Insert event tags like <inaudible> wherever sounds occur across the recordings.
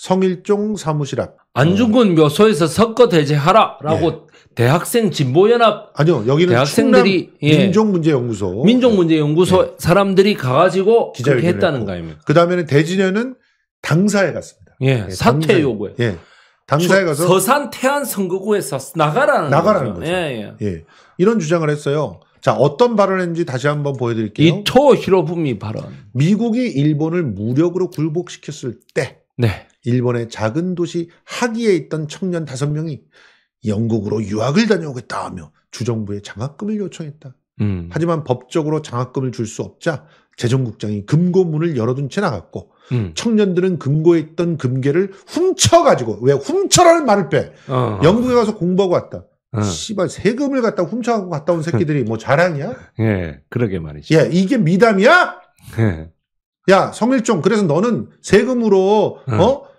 성일종 사무실 앞. 안중근 묘소에서 섞어 대제하라라고 예. 대학생 진보연합 아니요 여기는 대학생들이 예. 민족문제연구소 민족문제연구소 예. 예. 사람들이 가가지고 그렇게 했다는 거 아닙니까? 그 다음에는 대진에는 당사에 갔습니다. 예, 예 사퇴 요구에. 예. 당사에 가서 서산 태안 선거구에서 나가라는 나가라는 거죠. 거죠. 예, 예. 예. 이런 주장을 했어요. 자 어떤 발언인지 다시 한번 보여드릴게요. 이토 히로부미 발언. 미국이 일본을 무력으로 굴복시켰을 때. 네. 일본의 작은 도시 하기에 있던 청년 5명이 영국으로 유학을 다녀오겠다 하며 주정부에 장학금을 요청했다. 음. 하지만 법적으로 장학금을 줄 수 없자 재정국장이 금고문을 열어둔 채 나갔고 음. 청년들은 금고에 있던 금괴를 훔쳐가지고 왜 훔쳐라는 말을 빼 어. 영국에 가서 공부하고 왔다. 어. 씨발 세금을 갖다 훔쳐가고 갔다 온 새끼들이 뭐 자랑이야? <laughs> 예, 그러게 말이지. 예, 이게 미담이야? 예. 야 성일종 그래서 너는 세금으로 어, 어?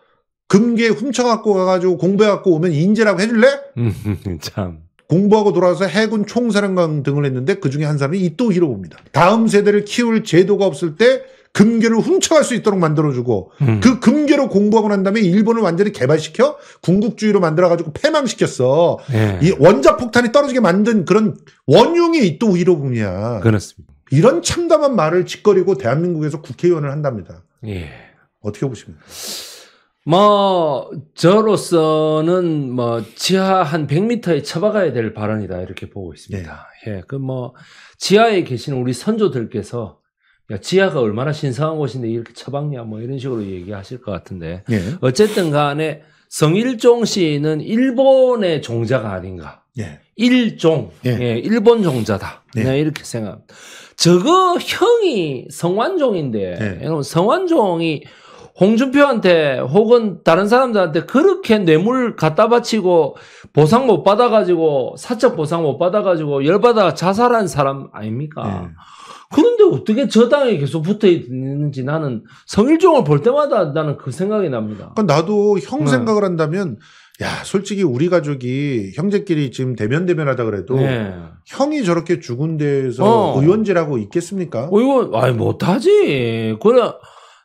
금괴 훔쳐갖고 가가지고 공부해갖고 오면 인재라고 해줄래? 음, <laughs> 참. 공부하고 돌아와서 해군 총사령관 등을 했는데 그 중에 한 사람이 이또 히로부입니다. 다음 세대를 키울 제도가 없을 때 금괴를 훔쳐갈 수 있도록 만들어주고 음. 그 금괴로 공부하고 난 다음에 일본을 완전히 개발시켜 궁극주의로 만들어가지고 패망시켰어. 예. 이 원자폭탄이 떨어지게 만든 그런 원흉이 이또 히로부미야. 그렇습니다. 이런 참담한 말을 짓거리고 대한민국에서 국회의원을 한답니다. 예. 어떻게 보십니까? 뭐 저로서는 뭐 지하 한 100m에 처박아야될 발언이다 이렇게 보고 있습니다. 네. 예, 그뭐 지하에 계시는 우리 선조들께서 야, 지하가 얼마나 신성한 곳인데 이렇게 처박냐 뭐 이런 식으로 얘기하실 것 같은데 예. 어쨌든 간에 성일종 씨는 일본의 종자가 아닌가. 예. 일종, 네. 예. 일본 종자다. 그냥 이렇게 생각. 저거 형이 성완종인데, 여러분 성완종이 홍준표한테 혹은 다른 사람들한테 그렇게 뇌물 갖다 바치고 보상 못 받아가지고 사적 보상 못 받아가지고 열받아 자살한 사람 아닙니까? 네. 그런데 어떻게 저 당에 계속 붙어 있는지 나는 성일종을 볼 때마다 나는 그 생각이 납니다. 그러니까 나도 형 네. 생각을 네. 한다면 야, 솔직히 우리 가족이 형제끼리 지금 대면 대면하다 그래도 네. 형이 저렇게 죽은 데에서 어. 의원질하고 있겠습니까? 의원, 아니 못하지. 그래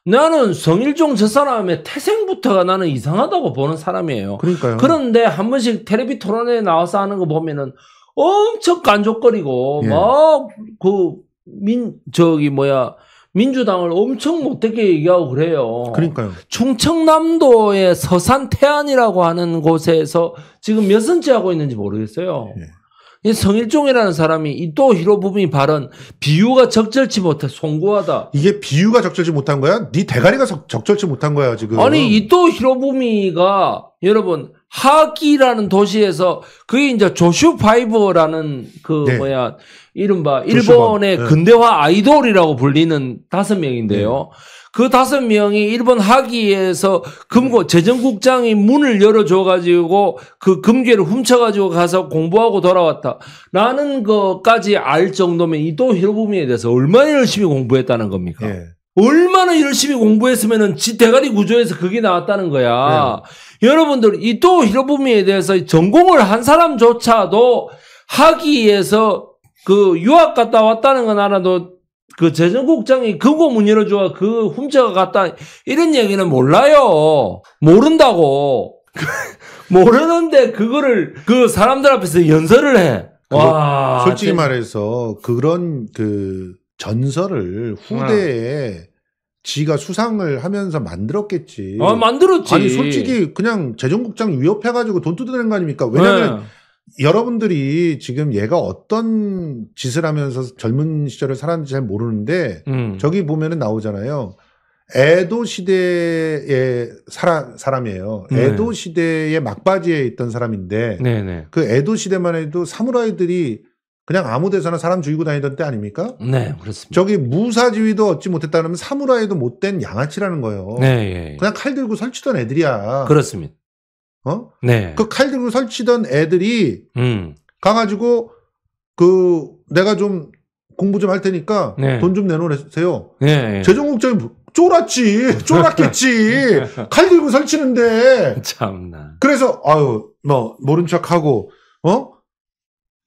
나는 성일종 저 사람의 태생부터가 나는 이상하다고 보는 사람이에요. 그러니까요. 그런데 한 번씩 테레비 토론에 나와서 하는 거 보면은 엄청 간족거리고 예. 막그 민 저기 뭐야 민주당을 엄청 못되게 얘기하고 그래요. 그러니까요. 충청남도의 서산 태안이라고 하는 곳에서 지금 몇 선째 하고 있는지 모르겠어요. 예. 이 성일종이라는 사람이 이또 히로부미 발언 비유가 적절치 못해 송구하다. 이게 비유가 적절치 못한 거야? 네 대가리가 적절치 못한 거야 지금. 아니 이또 히로부미가 여러분 하기라는 도시에서 그게 이제 조슈 파이버라는 그 네. 뭐야 이른바 일본의 조슈바. 네. 근대화 아이돌이라고 불리는 다섯 명인데요. 네. 그 다섯 명이 일본 하기에서 금고 재정국장이 문을 열어줘가지고 그 금괴를 훔쳐가지고 가서 공부하고 돌아왔다. 라는 것까지 알 정도면 이도 히로부미에 대해서 얼마나 열심히 공부했다는 겁니까? 예. 얼마나 열심히 공부했으면은 지 대가리 구조에서 그게 나왔다는 거야. 예. 여러분들 이도 히로부미에 대해서 전공을 한 사람조차도 학위에서그 유학 갔다 왔다는 건 알아도 그 재정국장이 금고 문 열어줘야 그 훔쳐갔다 이런 얘기는 몰라요. 모른다고. <laughs> 모르는데 그거를 그 사람들 앞에서 연설을 해. 와, 솔직히 제... 말해서 그런 그 전설을 후대에 아. 지가 수상을 하면서 만들었겠지. 아, 만들었지. 아니, 솔직히 그냥 재정국장 위협해가지고 돈 뜯어낸 거 아닙니까? 왜냐면 네. 여러분들이 지금 얘가 어떤 짓을 하면서 젊은 시절을 살았는지 잘 모르는데 음. 저기 보면은 나오잖아요. 에도 시대의 사람, 사람이에요. 에도 네. 시대의 막바지에 있던 사람인데 네, 네. 그 에도 시대만 해도 사무라이들이 그냥 아무 데서나 사람 죽이고 다니던 때 아닙니까? 네, 그렇습니다. 저기 무사지휘도 얻지 못했다면 사무라이도 못된 양아치라는 거예요. 네, 예, 예. 그냥 칼 들고 설치던 애들이야. 그렇습니다. 어? 네. 그칼 들고 설치던 애들이 음. 가가지고 그 내가 좀 공부 좀 할 테니까 네. 돈좀 내놓으세요. 네. 재정국장이 쫄았지, 쫄았겠지. <laughs> 칼 들고 설치는데. 참나. 그래서 아유 뭐 모른 척하고 어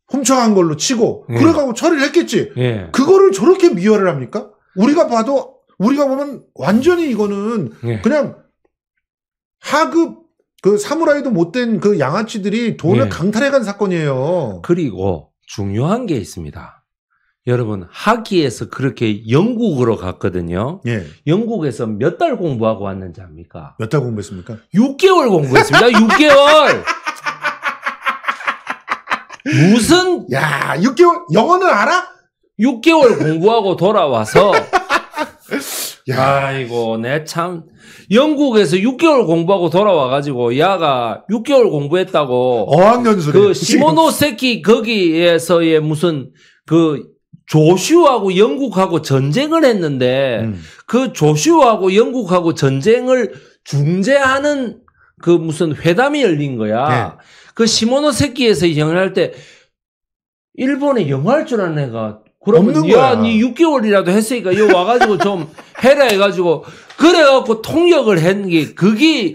훔쳐간 걸로 치고 예. 그래가고 처리를 했겠지. 예. 그거를 저렇게 미화를 합니까? 우리가 봐도 우리가 보면 완전히 이거는 예. 그냥 하급 그 사무라이도 못된 그 양아치들이 돈을 네. 예. 강탈해간 사건이에요. 그리고 중요한 게 있습니다. 여러분 학위에서 그렇게 영국으로 갔거든요. 예. 영국에서 몇 달 공부하고 왔는지 압니까? 몇 달 공부했습니까? 6개월 공부했습니다. 6개월. <laughs> 무슨 야, 6개월 영어는 알아? 6개월 공부하고 돌아와서 <laughs> 야. 아이고, 내 참. 영국에서 6개월 공부하고 돌아와가지고, 야가 6개월 공부했다고. 어학연수. 그, 시모노세키 거기에서의 무슨, 그, 조슈하고 영국하고 전쟁을 했는데, 음. 그 조슈하고 영국하고 전쟁을 중재하는 그 무슨 회담이 열린 거야. 네. 그 시모노세키에서 영화를 할 때, 일본에 영화할 줄 아는 애가 그러면 야니 6개월이라도 했으니까 이거 와가지고 좀 해라 해가지고 그래갖고 통역을 한게 그게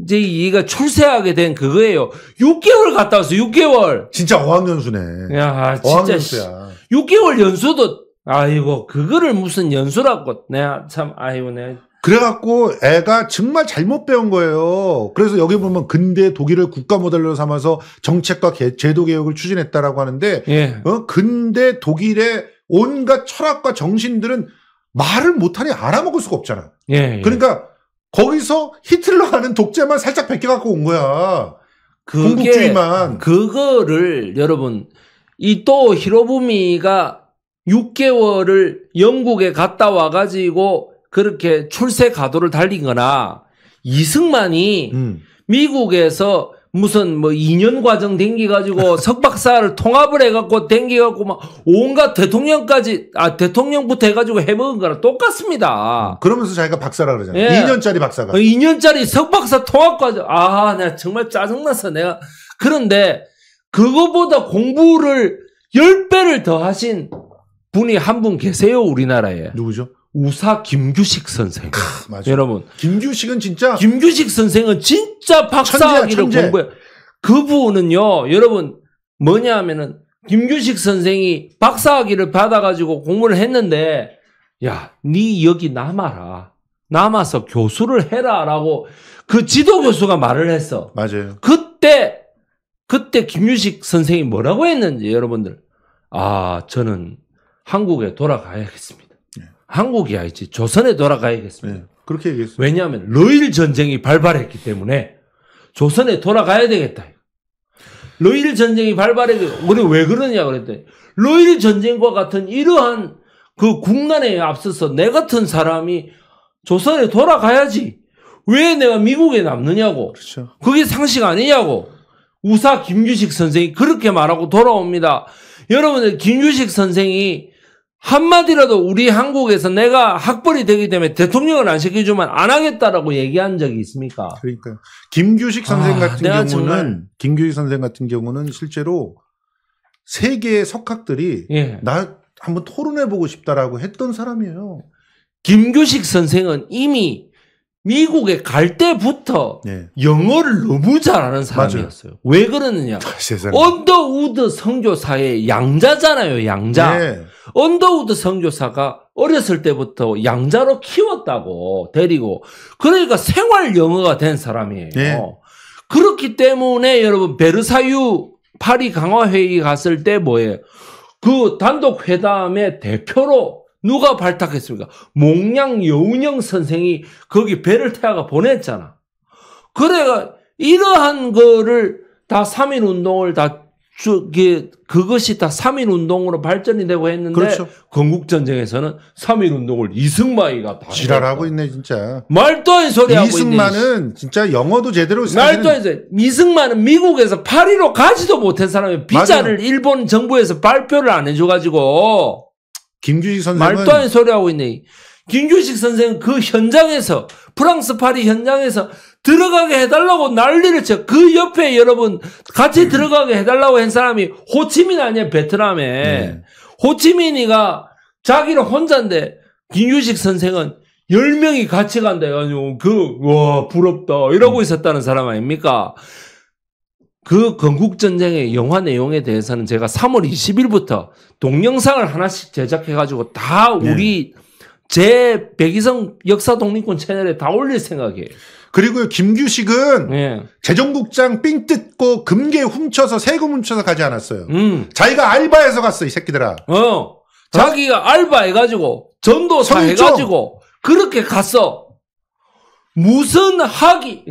이제 얘가 출세하게 된 그거예요. 6개월 갔다 왔어 6개월. 진짜 어학연수네. 야 진짜 어학연수야. 6개월 연수도 아이고 그거를 무슨 연수라고 내가 참 아이고 내가 그래갖고 애가 정말 잘못 배운 거예요. 그래서 여기 보면 근대 독일을 국가 모델로 삼아서 정책과 개, 제도 개혁을 추진했다라고 하는데 예. 어? 근대 독일의 온갖 철학과 정신들은 말을 못하니 알아먹을 수가 없잖아. 예, 예. 그러니까 거기서 히틀러하는 독재만 살짝 벗겨갖고온 거야. 그게, 공국주의만. 그거를 여러분 이 또 히로부미가 6개월을 영국에 갔다 와가지고 그렇게 출세 가도를 달린 거나 이승만이 음. 미국에서 무슨 뭐 2년 과정 댕기가지고 <laughs> 석박사를 통합을 해갖고 댕기갖고 막 온갖 대통령까지 아 대통령부터 해가지고 해먹은 거랑 똑같습니다. 음, 그러면서 자기가 박사라 그러잖아요. 예. 2년짜리 박사가. 2년짜리 어, 석박사 통합 과정. 아, 내가 정말 짜증나서 내가 그런데 그거보다 공부를 10배를 더 하신 분이 한 분 계세요 우리나라에. 누구죠? 우사 김규식 선생. 맞아. 여러분. 김규식은 진짜. 김규식 선생은 진짜 박사학위를 공부해. 그분은요, 여러분, 뭐냐 하면은, 김규식 선생이 박사학위를 받아가지고 공부를 했는데, 야, 니 네 여기 남아라. 남아서 교수를 해라. 라고 그 지도 교수가 말을 했어. 맞아요. 그때, 그때 김규식 선생이 뭐라고 했는지 여러분들, 아, 저는 한국에 돌아가야겠습니다. 한국이 아니지 조선에 돌아가야겠습니다. 네, 그렇게 얘기했어요. 왜냐하면 러일 전쟁이 발발했기 때문에 조선에 돌아가야 되겠다. 러일 전쟁이 발발했고 우리 왜 그러냐 그랬더니 러일 전쟁과 같은 이러한 그 국난에 앞서서 내 같은 사람이 조선에 돌아가야지. 왜 내가 미국에 남느냐고. 그렇죠. 그게 상식 아니냐고. 우사 김규식 선생이 그렇게 말하고 돌아옵니다. 여러분들 김규식 선생이 한마디라도 우리 한국에서 내가 학벌이 되기 때문에 대통령을 안 시켜주면 안 하겠다라고 얘기한 적이 있습니까? 그러니까 김규식 선생 아, 같은 경우는 정말... 김규식 선생 같은 경우는 실제로 세계의 석학들이 예. 나 한번 토론해 보고 싶다라고 했던 사람이에요. 김규식 선생은 이미 미국에 갈 때부터 네. 영어를 너무 잘하는 사람이었어요. 맞아요. 왜 그러느냐? 아, 언더우드 성교사의 양자잖아요, 양자. 네. 언더우드 성교사가 어렸을 때부터 양자로 키웠다고 데리고 그러니까 생활 영어가 된 사람이에요. 네. 그렇기 때문에 여러분 베르사유 파리 강화 회의 갔을 때 뭐예요? 그 단독 회담의 대표로 누가 발탁했습니까? 몽양 여운형 선생이 거기 배를 태워가 보냈잖아. 그래가 이러한 거를 다 3인 운동을 다 저기 그것이 다 3인 운동으로 발전이 되고 했는데 그렇죠. 건국 전쟁에서는 3인 운동을 이승만이가 다 지랄하고 있네 진짜. 말도 안 소리 하고 이승만은 진짜 영어도 제대로 말도 안 소리. 이승만은 미국에서 파리로 가지도 못한 사람이 비자를 맞아요. 일본 정부에서 발표를 안 해줘 가지고 김규식 선생은 말도 안 소리하고 있네. 김규식 선생은 그 현장에서 프랑스 파리 현장에서 들어가게 해달라고 난리를 쳐. 그 옆에 여러분 같이 음. 들어가게 해달라고 한 사람이 호치민 아니야 베트남에 네. 호치민이가 자기는 혼자인데 김규식 선생은 1명이 같이 간다 해가지그와 부럽다 이러고 음. 있었다는 사람 아닙니까? 그 건국전쟁의 영화 내용에 대해서는 제가 3월 20일부터 동영상을 하나씩 제작해가지고 다 예. 우리 네. 제 백이성 역사 독립군 채널에 다 올릴 생각이에요. 그리고 김규식은 예. 재정국장 삥 뜯고 금괴 훔쳐서 세금 훔쳐서 가지 않았어요. 음. 자기가 알바해서 갔어 이 새끼들아. 어. 자기가 알바해가지고 전도사 성적. 해가지고 그렇게 갔어. 무슨 학이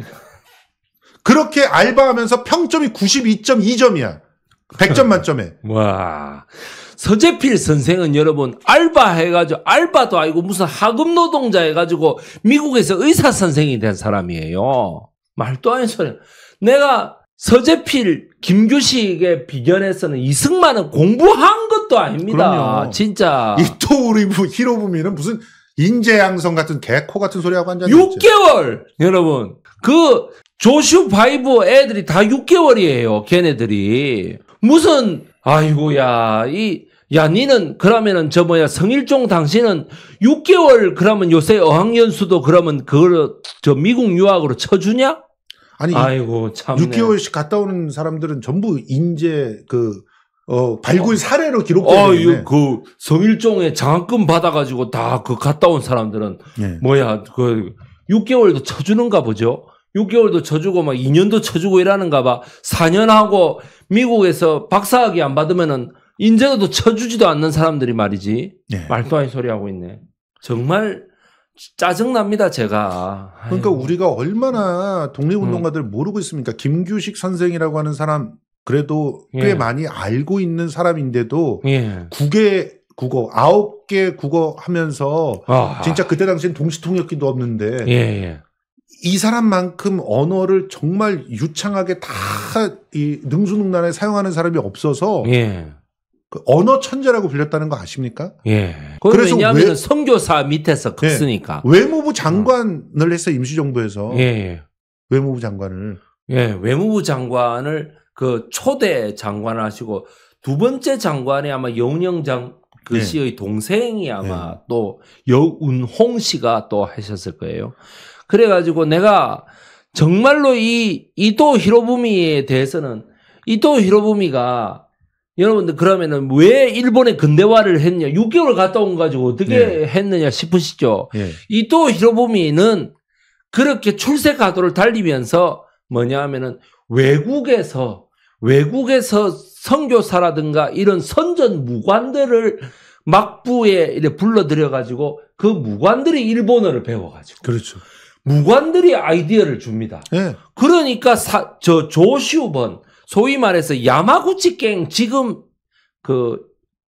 그렇게 알바하면서 평점이 92.2점이야. 100점 만점에. <laughs> 와. 서재필 선생은 여러분 알바 해가지고 알바도 아니고 무슨 하급 노동자 해가지고 미국에서 의사 선생이 된 사람이에요. 말도 안 되는 소리. 내가 서재필, 김규식의 비견에서는 이승만은 공부한 것도 아닙니다. 그럼요. 진짜. 이토우리부 히로부미는 무슨 인재양성 같은 개코 같은 소리하고 앉았는데. 6개월! 여러분. 그 조슈 파이브 애들이 다 6개월이에요. 걔네들이. 무슨 아이고야 이 야, 니는 그러면은 저 뭐야 성일종 당신은 6개월 그러면 요새 어학연수도 그러면 그걸 저 미국 유학으로 쳐주냐? 아니 아이고 참 6개월씩 갔다 오는 사람들은 전부 인재 그 어, 발굴 어. 사례로 기록되어 그성일종에 장학금 받아가지고 다 그 갔다 온 사람들은 네. 뭐야 그 6개월도 쳐주는가 보죠. 6개월도 쳐주고 막 2년도 쳐주고 이러는가 봐. 4년 하고 미국에서 박사학위 안 받으면은 인재도 쳐주지도 않는 사람들이 말이지. 네. 말도 안 소리 하고 있네. 정말 짜증납니다, 제가. 그러니까 아이고. 우리가 얼마나 독립운동가들 음. 모르고 있습니까? 김규식 선생이라고 하는 사람 그래도 꽤 예. 많이 알고 있는 사람인데도 예. 국외 국어 아홉 개 국어 하면서 아, 진짜 그때 당시엔 동시통역기도 없는데 예, 예. 이 사람만큼 언어를 정말 유창하게 다 이 능수능란에 사용하는 사람이 없어서 예. 그 언어 천재라고 불렸다는 거 아십니까? 예. 그래서 왜냐하면 선교사 밑에서 컸으니까 예. 외무부 장관을 했어 임시정부에서 예. 외무부 장관을 예 외무부 장관을 그 초대 장관 하시고 두 번째 장관이 아마 영영 장그 예. 씨의 동생이 아마 예. 또 여운홍 씨가 또 하셨을 거예요. 그래가지고 내가 정말로 이 이토 히로부미에 대해서는 이토 히로부미가 여러분들 그러면은 왜 일본에 근대화를 했냐 6개월 갔다 온 가지고 어떻게 네. 했느냐 싶으시죠. 네. 예. 이토 히로부미는 그렇게 출세 가도를 달리면서 뭐냐 하면은 외국에서 외국에서 선교사라든가 이런 선전 무관들을 막부에 이렇게 불러들여 가지고 그 무관들이 일본어를 배워 가지고 그렇죠. 무관들이 아이디어를 줍니다. 네. 그러니까 사, 저 조슈번 소위 말해서 야마구치 갱 지금 그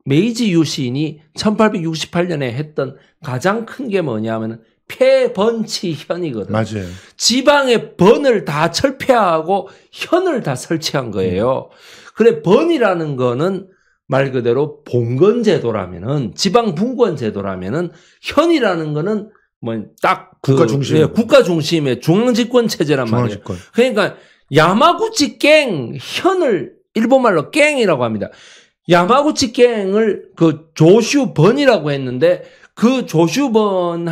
메이지 유신이 1868년에 했던 가장 큰 게 뭐냐면은 폐번치 현이거든. 맞아요. 지방의 번을 다 철폐하고 현을 다 설치한 거예요. 그래 번이라는 거는 말 그대로 봉건 제도라면은 지방 분권 제도라면은 현이라는 거는 뭐딱 그, 국가 중심 예, 국가 중심의 중앙 집권 체제란 중앙 말이에요. 그러니까 야마구치 갱 현을 일본말로 갱이라고 합니다. 야마구치 갱을 그 조슈번이라고 했는데 그 조슈번이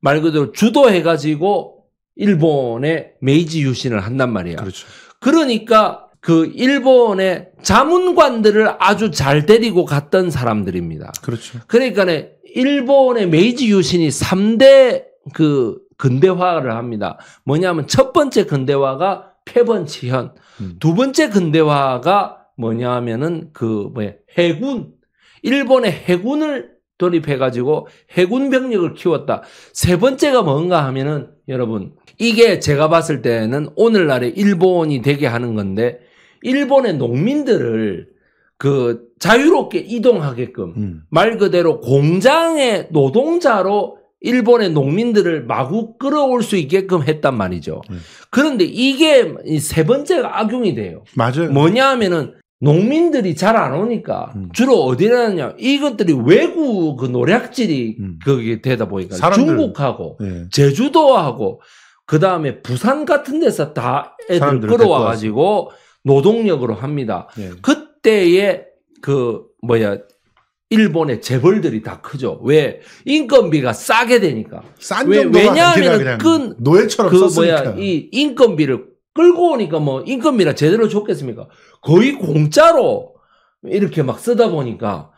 말 그대로 주도해 가지고 일본의 메이지 유신을 한단 말이야. 그렇죠. 그러니까 그 일본의 자문관들을 아주 잘 데리고 갔던 사람들입니다. 그렇죠. 그러니까 네 일본의 메이지 유신이 3대 그 근대화를 합니다. 뭐냐면 첫 번째 근대화가 패번치현, 음. 두 번째 근대화가 뭐냐 하면은 그 뭐야 해군 일본의 해군을 돌입해 가지고 해군 병력을 키웠다. 세 번째가 뭔가 하면은 여러분 이게 제가 봤을 때는 오늘날의 일본이 되게 하는 건데 일본의 농민들을 그 자유롭게 이동하게끔 음. 말 그대로 공장의 노동자로 일본의 농민들을 마구 끌어올 수 있게끔 했단 말이죠. 음. 그런데 이게 세 번째가 악용이 돼요. 맞아요. 뭐냐 하면은 농민들이 잘 안 오니까 음. 주로 어디냐 하냐 이것들이 외국 그 노략질이 음. 그게 되다 보니까 사람들, 중국하고 예. 제주도하고 그 다음에 부산 같은 데서 다 애들 끌어와 가지고 노동력으로 합니다. 예. 그때의 그 뭐냐 일본의 재벌들이 다 크죠. 왜 인건비가 싸게 되니까. 싼 왜, 왜냐하면 그 노예처럼 그 썼으니까. 뭐야 이 인건비를 끌고 오니까 뭐 인건비나 제대로 줬겠습니까? 거의 공짜로 이렇게 막 쓰다 보니까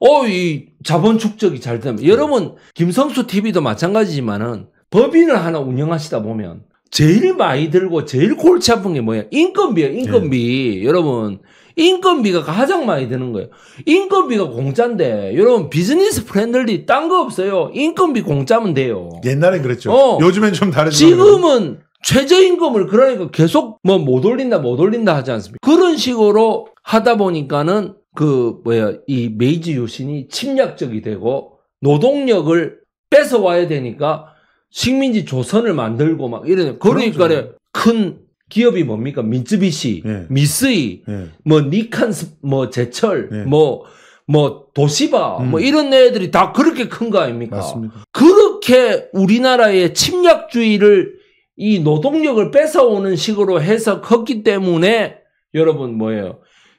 어이 자본 축적이 잘 되면 네. 여러분 김성수 TV도 마찬가지지만은 법인을 하나 운영하시다 보면 제일 많이 들고 제일 골치 아픈 게 뭐야? 인건비야 인건비. 네. 여러분 인건비가 가장 많이 드는 거예요. 인건비가 공짜인데 여러분 비즈니스 프렌들리 딴 거 없어요. 인건비 공짜면 돼요. 옛날엔 그랬죠. 어, 요즘엔 좀 다르죠. 지금은 최저임금을 그러니까 계속 뭐 못 올린다 못 올린다 하지 않습니까? 그런 식으로 하다 보니까는 그 뭐야 이 메이지 유신이 침략적이 되고 노동력을 뺏어 와야 되니까 식민지 조선을 만들고 막 이래 그러니까 그렇죠. 큰 기업이 뭡니까? 민쯔비시, 예. 미쓰이, 예. 뭐 니칸, 뭐 제철, 예. 뭐, 뭐 도시바, 음. 뭐 이런 애들이 다 그렇게 큰 거 아닙니까? 맞습니다. 그렇게 우리나라의 침략주의를 이 노동력을 뺏어오는 식으로 해석 컸기 때문에 여러분 뭐예요?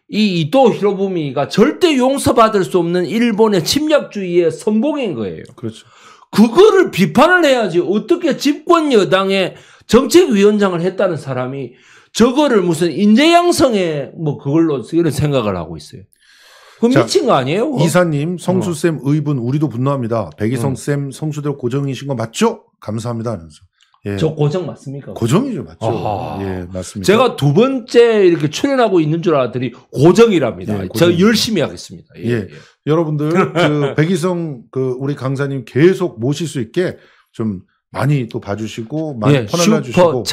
이 이토 히로부미가 절대 용서받을 수 없는 일본의 침략주의의 선봉인 거예요. 그렇죠. 그거를 비판을 해야지 어떻게 집권 여당의 정책위원장을 했다는 사람이 저거를 무슨 인재양성에 뭐 그걸로 이런 생각을 하고 있어요. 그 미친 거 아니에요? 그거? 이사님, 성수쌤 어. 의분 우리도 분노합니다. 백이성쌤 음. 성수대로 고정이신 거 맞죠? 감사합니다. 하면서. 예. 저 고정 맞습니까? 고정이죠, 맞죠. 아하. 예, 맞습니다. 제가 두 번째 이렇게 출연하고 있는 줄 알았더니 고정이랍니다. 예, 제가 열심히 하겠습니다. 예. 예. 예. 여러분들, 그 <laughs> 백이성 그 우리 강사님 계속 모실 수 있게 좀 많이 또 봐주시고 많이 예, 퍼날려 주시고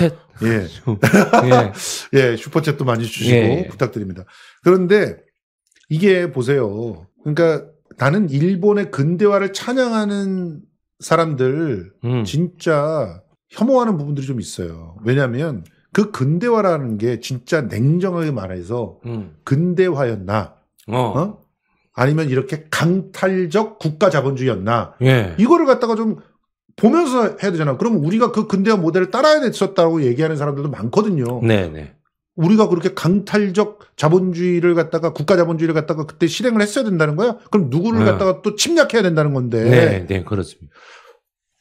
예. <laughs> 예. <laughs> 예, 슈퍼챗도 많이 주시고 예, 예. 부탁드립니다. 그런데 이게 보세요. 그러니까 나는 일본의 근대화를 찬양하는 사람들 음. 진짜 혐오하는 부분들이 좀 있어요. 왜냐하면 그 근대화라는 게 진짜 냉정하게 말해서 음. 근대화였나? 어. 어? 아니면 이렇게 강탈적 국가 자본주의였나? 예. 이거를 갖다가 좀 보면서 해야 되잖아. 그럼 우리가 그 근대화 모델을 따라야 됐었다고 얘기하는 사람들도 많거든요. 네네. 네. 우리가 그렇게 강탈적 자본주의를 갖다가 국가 자본주의를 갖다가 그때 실행을 했어야 된다는 거야. 그럼 누구를 네. 갖다가 또 침략해야 된다는 건데. 네, 네, 그렇습니다.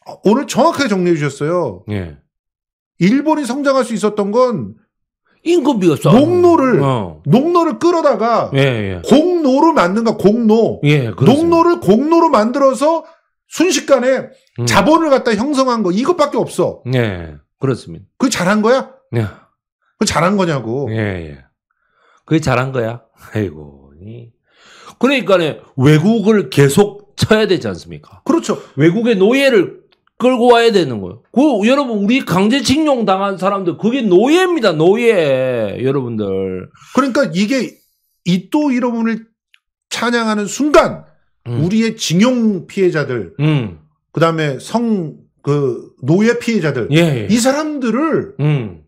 아, 오늘 정확하게 정리해 주셨어요. 네. 일본이 성장할 수 있었던 건 인건비가 싸. 농노를 어. 농노를 끌어다가 예, 예. 공노로 만든가 공노. 예, 농노를 공노로 만들어서 순식간에 음. 자본을 갖다 형성한 거 이것밖에 없어. 네, 그렇습니다. 그 잘한 거야? 예. 그 잘한 거냐고. 예, 예. 그게 잘한 거야. 아이고. 그러니까 네, 외국을 계속 쳐야 되지 않습니까? 그렇죠. 외국의 노예를 끌고 와야 되는 거예요. 그 여러분 우리 강제징용 당한 사람들 그게 노예입니다. 노예 여러분들. 그러니까 이게 이또 여러분을 찬양하는 순간 음. 우리의 징용 피해자들 음. 그다음에 성그 노예 피해자들 예, 예. 이 사람들을 음.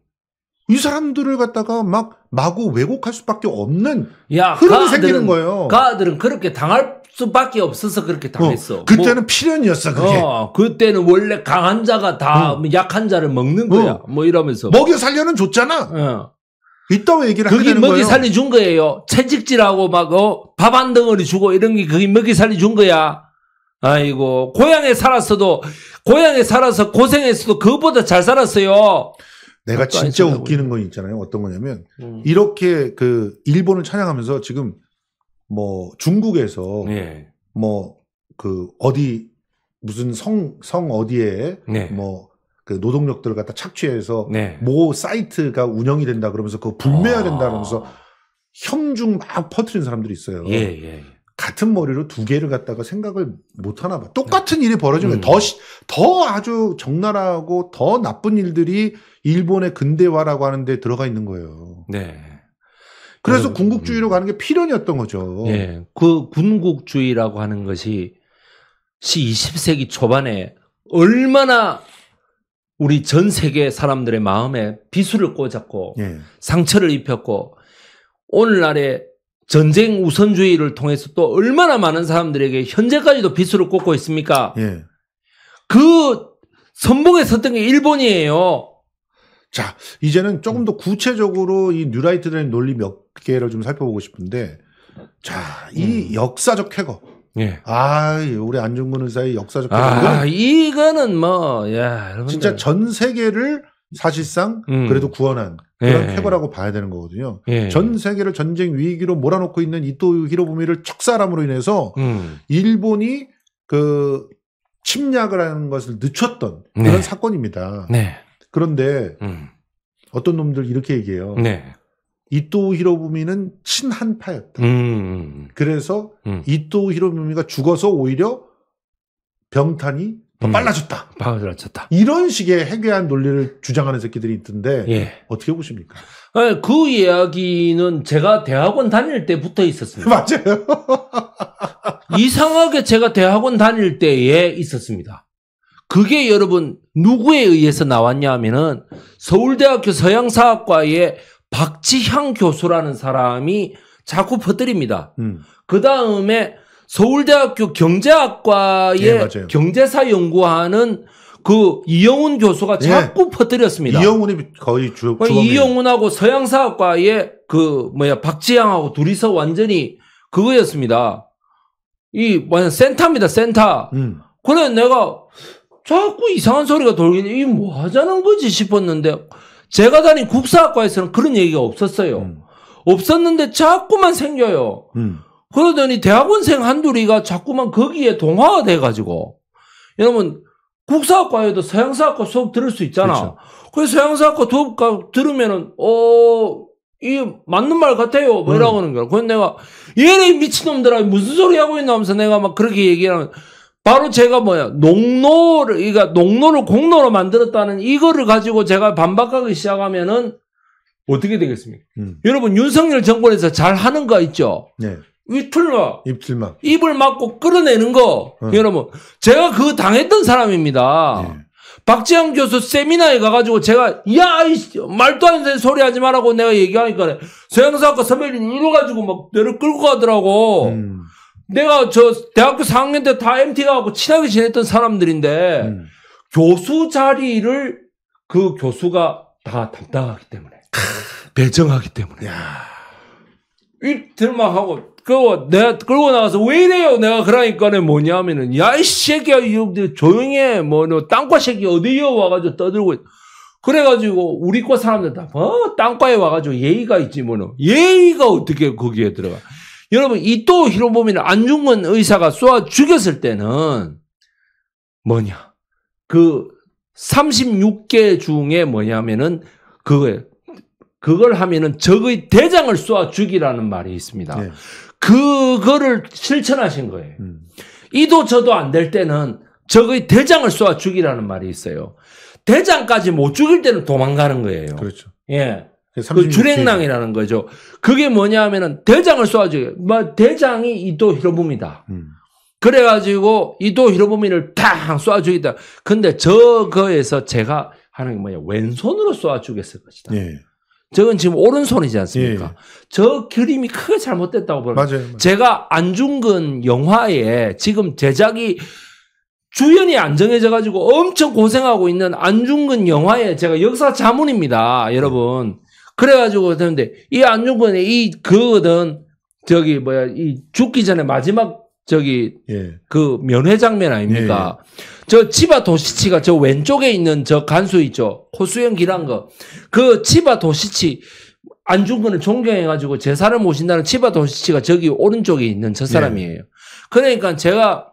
이 사람들을 갖다가 막 마구 왜곡할 수밖에 없는 야, 흐름이 가들은, 생기는 거예요. 가들은 그렇게 당할 수밖에 없어서 그렇게 어, 당했어. 어, 그때는 뭐, 필연이었어 그게. 어, 그때는 원래 강한 자가 다 어. 뭐 약한 자를 먹는 거야. 어. 뭐 이러면서 먹여 살려는 줬잖아. 어. 있다고 얘기를 하게 는 거예요. 그게 먹이 살려준 거예요. 채찍질하고 막, 어, 밥 한 덩어리 주고 이런 게 그게 먹이 살려준 거야. 아이고 고향에 살았어도 고향에 살아서 고생했어도 그보다 것잘 살았어요. 내가 진짜 웃기는 건 있잖아요. 어떤 거냐면 음. 이렇게 그 일본을 찬양하면서 지금 뭐 중국에서 예. 네. 뭐그 어디 무슨 성 성 어디에 네. 뭐그 노동력들을 갖다 착취해서 네. 모 사이트가 운영이 된다 그러면서 그거 불매해야 된다 아. 그러면서 아. 혐중 막 퍼트린 사람들이 있어요. 예, 예. 예. 같은 머리로 두 개를 갖다가 생각을 못 하나 봐. 똑같은 네. 일이 벌어지면 음. 더, 더 아주 적나라하고 더 나쁜 일들이 일본의 근대화라고 하는데 들어가 있는 거예요. 네. 그래서 음, 군국주의로 가는 게 필연이었던 거죠. 네. 그 군국주의라고 하는 것이 20세기 초반에 얼마나 우리 전 세계 사람들의 마음에 비수를 꽂았고 네. 상처를 입혔고 오늘날의 전쟁 우선주의를 통해서 또 얼마나 많은 사람들에게 현재까지도 빚으로 꽂고 있습니까? 예. 그 선봉에 섰던 게 일본이에요. 자, 이제는 조금 더 구체적으로 이 뉴라이트라는 논리 몇 개를 좀 살펴보고 싶은데, 자, 이 음. 역사적 해거 예. 아, 우리 안중근 의사의 역사적 해거 아, 이거는 뭐, 야, 여러분들. 진짜 전 세계를 사실상 음. 그래도 구원한 예. 그런 예. 쾌거라고 봐야 되는 거거든요. 예. 전 세계를 전쟁 위기로 몰아놓고 있는 이토 히로부미를 척사람으로 인해서 음. 일본이 그 침략을 하는 것을 늦췄던 네. 그런 사건입니다. 네. 그런데 음. 어떤 놈들 이렇게 얘기해요. 네. 이토 히로부미는 친한파였다. 음, 음, 음. 그래서 이토 히로부미가 죽어서 오히려 병탄이 더 음. 빨라졌다. 음, 빨라졌다. 이런 식의 해괴한 논리를 주장하는 새끼들이 있던데 예. 어떻게 보십니까? 아그 어, 이야기는 제가 대학원 다닐 때부터 있었습니다. 맞아요. <laughs> 이상하게 제가 대학원 다닐 때에 있었습니다. 그게 여러분 누구에 의해서 나왔냐 하면은 서울대학교 서양사학과의 박지향 교수라는 사람이 자꾸 퍼뜨립니다. 음. 그 다음에 서울대학교 경제학과의 예, 경제사 연구하는 그 이영훈 교수가 예. 자꾸 예. 퍼뜨렸습니다. 이영훈이 거의 주, 그 이영훈하고 서양사학과의 그 뭐야 박지양하고 둘이서 완전히 그거였습니다. 이 뭐냐 센터입니다 센터. 음. 그래 내가 자꾸 이상한 소리가 돌긴 이뭐 하자는 거지 싶었는데 제가 다닌 국사학과에서는 그런 얘기가 없었어요. 음. 없었는데 자꾸만 생겨요. 음. 그러더니 대학원생 한둘이가 자꾸만 거기에 동화가 돼가지고 여러분 국사학과에도 서양사학과 수업 들을 수 있잖아. 그렇죠. 그래서 서양사학과 수업 들으면은 어. 이 맞는 말 같아요. 뭐라고 음. 하는 거야. 그건 내가 얘네 미친놈들아 무슨 소리 하고 있나 하면서 내가 막 그렇게 얘기하면 바로 제가 뭐야 농로를 그러니까 농로를 공로로 만들었다는 이거를 가지고 제가 반박하기 시작하면은 어떻게 되겠습니까? 음. 여러분 윤석열 정권에서 잘 하는 거 있죠. 네. 입틀막. 입틀막. 입을 막고 끌어내는 거. 응. 여러분, 제가 그 당했던 사람입니다. 예. 박재영 교수 세미나에 가가지고 제가, 야, 이 말도 안 되는 소리 하지 말라고 내가 얘기하니까, 서양사학과 선배님 이러가지고막 내를 끌고 가더라고. 음. 내가 저 대학교 4학년 때 다 MT 가고 친하게 지냈던 사람들인데, 음. 교수 자리를 그 교수가 다 담당하기 때문에. 배정하기 때문에. 야. 입들막 하고 그러고 내가 그러고 나서 가왜 이래요? 내가 그러니까는 뭐냐면은 야 이 새끼야 이놈 조용해 뭐너 땅과 새끼 어디에 와가지고 떠들고 있. 그래가지고 우리 과 사람들 다 어? 땅과에 와가지고 예의가 있지 뭐는 예의가 어떻게 거기에 들어가? 여러분 이 또 히로보미는 안중근 의사가 쏘아 죽였을 때는 뭐냐 그 36개 중에 뭐냐면은 그거예요. 그걸 하면은 적의 대장을 쏘아 죽이라는 말이 있습니다. 네. 그거를 실천하신 거예요. 음. 이도 저도 안 될 때는 적의 대장을 쏘아 죽이라는 말이 있어요. 대장까지 못 죽일 때는 도망가는 거예요. 그렇죠. 예. 그, 그 주랭낭이라는 거죠. 그게 뭐냐 하면은 대장을 쏘아 죽여요. 뭐 대장이 이도 히로부미다. 음. 그래가지고 이도 히로부미를 탕 쏘아 죽이다. 근데 저거에서 제가 하는 게 뭐냐. 왼손으로 쏘아 죽였을 것이다. 예. 저건 지금 오른손이지 않습니까? 예, 예. 저 그림이 크게 잘못됐다고 보는 맞아요, 맞아요. 제가 안중근 영화에 지금 제작이 주연이 안 정해져 가지고 엄청 고생하고 있는 안중근 영화에 제가 역사 자문입니다, 여러분. 그래 가지고 되는데 이 안중근의 이 그거든 저기 뭐야 이 죽기 전에 마지막 저기 예. 그 면회 장면 아닙니까? 예. 예. 저 치바 도시치가 저 왼쪽에 있는 저 간수 있죠. 코수형 길한 거. 그 치바 도시치 안중근을 존경해가지고 제사를 모신다는 치바 도시치가 저기 오른쪽에 있는 저 사람이에요. 네. 그러니까 제가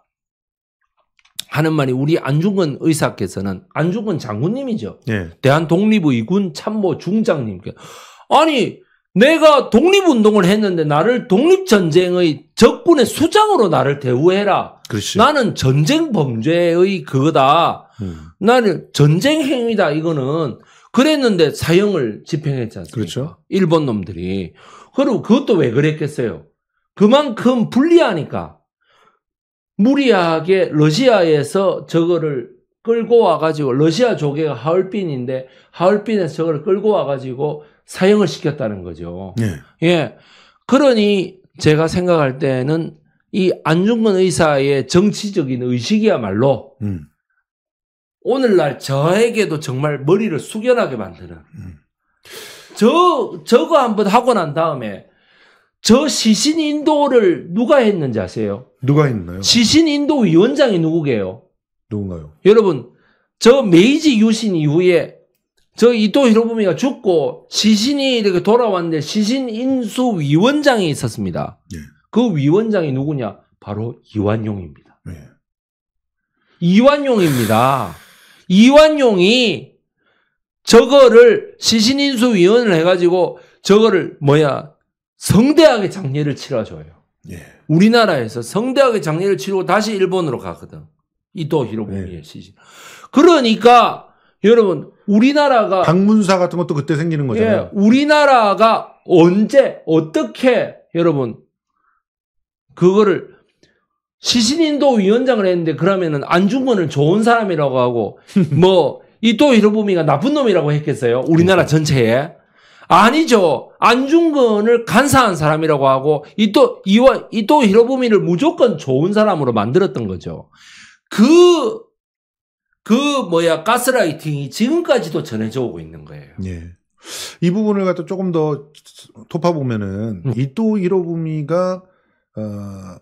하는 말이 우리 안중근 의사께서는 안중근 장군님이죠. 네. 대한독립의군 참모 중장님께 아니 내가 독립운동을 했는데 나를 독립전쟁의 적군의 수장으로 나를 대우해라. 그렇지. 나는 전쟁 범죄의 그거다. 음. 나는 전쟁 행위다 이거는 그랬는데 사형을 집행했지 않습니까? 그렇죠. 일본 놈들이. 그리고 그것도 왜 그랬겠어요? 그만큼 불리하니까 무리하게 러시아에서 저거를 끌고 와가지고 러시아 조개가 하얼빈인데 하얼빈에서 저거를 끌고 와가지고 사형을 시켰다는 거죠. 네. 예. 그러니 제가 생각할 때는 이 안중근 의사의 정치적인 의식이야말로 음. 오늘날 저에게도 정말 머리를 숙연하게 만드는 음. 저 저거 한 번 하고 난 다음에 저 시신 인도를 누가 했는지 아세요? 누가 했나요? 시신 인도 위원장이 누구게요? 누군가요? 여러분 저 메이지 유신 이후에 저 이토 히로부미가 죽고 시신이 이렇게 돌아왔는데 시신 인수 위원장이 있었습니다. 예. 그 위원장이 누구냐? 바로 이완용입니다. 네. 이완용입니다. 이완용이 저거를 시신인수위원을 해가지고 저거를 뭐야 성대하게 장례를 치러줘요. 예. 우리나라에서 성대하게 장례를 치르고 다시 일본으로 가거든. 이도 히로부미의 예. 시신. 그러니까 여러분 우리나라가 박문사 같은 것도 그때 생기는 거잖아요. 예, 우리나라가 언제 어떻게 여러분 그거를 시신인도 위원장을 했는데 그러면은 안중근을 좋은 사람이라고 하고 뭐 이토 히로부미가 나쁜 놈이라고 했겠어요? 우리나라 전체에 아니죠. 안중근을 간사한 사람이라고 하고 이토 이와 이토 히로부미를 무조건 좋은 사람으로 만들었던 거죠. 그 그 뭐야 가스라이팅이 지금까지도 전해져 오고 있는 거예요. 예. 이 부분을 갖다 조금 더 톱파보면은 음. 이토 히로부미가 어,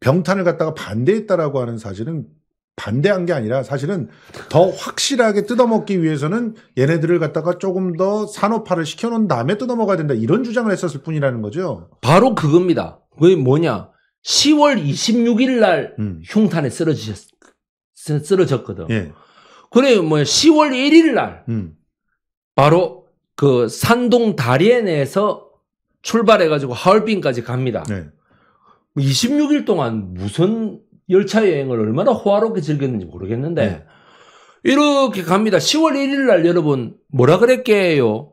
병탄을 갖다가 반대했다라고 하는 사실은 반대한 게 아니라 사실은 더 확실하게 뜯어먹기 위해서는 얘네들을 갖다가 조금 더 산업화를 시켜놓은 다음에 뜯어먹어야 된다 이런 주장을 했었을 뿐이라는 거죠. 바로 그겁니다. 그게 뭐냐? 10월 26일 날 음. 흉탄에 쓰러지셨, 쓰러졌거든. 예. 그래 뭐 10월 1일 날 음. 바로 그 산동 다리엔에서 출발해가지고 하얼빈까지 갑니다. 네. 26일 동안 무슨 열차 여행을 얼마나 호화롭게 즐겼는지 모르겠는데 네. 이렇게 갑니다. 10월 1일 날 여러분 뭐라 그랬게요?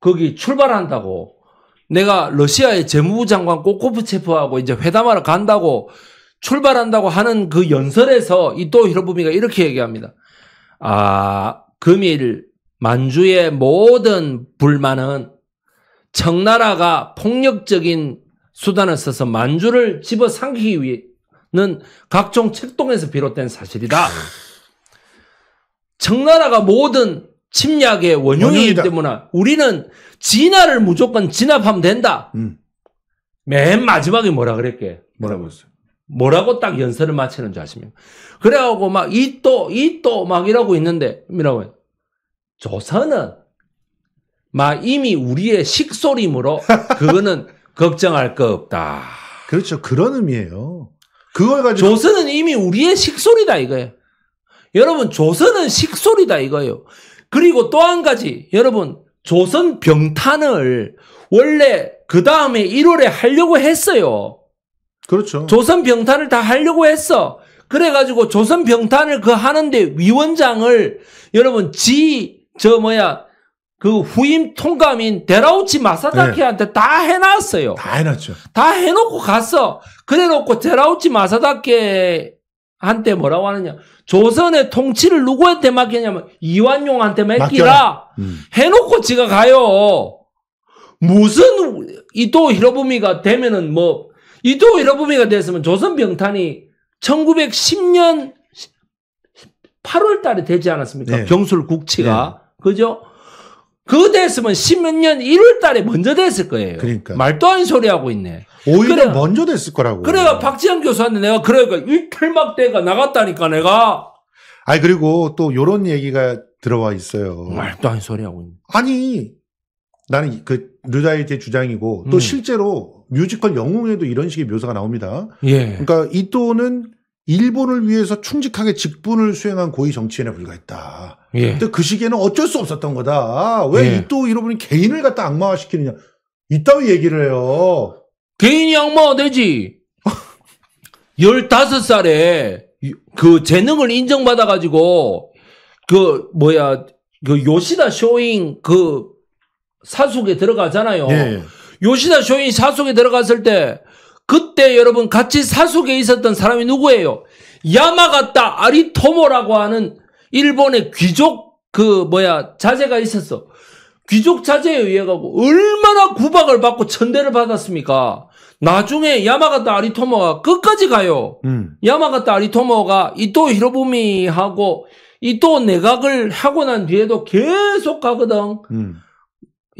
거기 출발한다고 내가 러시아의 재무부 장관 꼬코프체프하고 이제 회담하러 간다고 출발한다고 하는 그 연설에서 이 또 히로부미가 이렇게 얘기합니다. 아, 금일 만주의 모든 불만은 청나라가 폭력적인 수단을 써서 만주를 집어삼키기 위해는 각종 책동에서 비롯된 사실이다. 네. 청나라가 모든 침략의 원흉이기 때문에 우리는 진화를 무조건 진압하면 된다. 음. 맨 마지막에 뭐라 그랬게? 뭐라고 했어요? 뭐라고 딱 연설을 마치는 줄 아십니까? 그래갖고 막이또이또막 이러고 있는데 이라고 해요. 조선은 막 이미 우리의 식소림으로 <laughs> 그거는 걱정할 거 없다. 그렇죠. 그런 의미예요. 그걸 가지고 조선은 이미 우리의 식소리다 이거예요. 여러분 조선은 식소리다 이거예요. 그리고 또 한 가지 여러분 조선 병탄을 원래 그 다음에 1월에 하려고 했어요. 그렇죠. 조선 병탄을 다 하려고 했어. 그래가지고 조선 병탄을 그 하는데 위원장을 여러분 지 저 뭐야 그 후임 통감인 데라우치 마사다케한테 네. 다 해놨어요. 다 해놨죠. 다 해놓고 갔어. 그래놓고 데라우치 마사다케한테 뭐라고 하느냐? 조선의 통치를 누구한테 맡기냐면 이완용한테 맡기라. 음. 해놓고 지가 가요. 무슨 이도 히로부미가 되면은 뭐이도 히로부미가 됐으면 조선 병탄이 1910년 8월 달에 되지 않았습니까? 네. 병술 국치가 네. 그죠? 그 됐으면 십몇 년 1월 달에 먼저 됐을 거예요. 그러니까. 말도 안 소리 하고 있네. 오히려 그래, 먼저 됐을 거라고. 그래가 박지현 교수한테 내가 그러니까 이탈막대가 나갔다니까 내가. 아니 그리고 또 요런 얘기가 들어와 있어요. 말도 안 소리 하고 있네. 아니 나는 그 르다이트의 주장이고 또 음. 실제로 뮤지컬 영웅에도 이런 식의 묘사가 나옵니다. 예. 그러니까 이또는 일본을 위해서 충직하게 직분을 수행한 고위 정치인에 불과했다. 예. 근데 그 시기에는 어쩔 수 없었던 거다. 왜또 예. 이러분이 개인을 갖다 악마화시키느냐. 이따위 얘기를 해요. 개인이 악마화 되지. 15살에 그 재능을 인정받아가지고 그 뭐야 그 요시다 쇼잉 그 사숙에 들어가잖아요. 예. 요시다 쇼잉 사숙에 들어갔을 때 그때 여러분 같이 사숙에 있었던 사람이 누구예요? 야마가타 아리토모라고 하는 일본의 귀족 그 뭐야 자제가 있었어. 귀족 자제에 의해 가고 얼마나 구박을 받고 천대를 받았습니까? 나중에 야마가타 아리토모가 끝까지 가요. 음. 야마가타 아리토모가 이토 히로부미하고 이토 내각을 하고 난 뒤에도 계속 가거든. 음.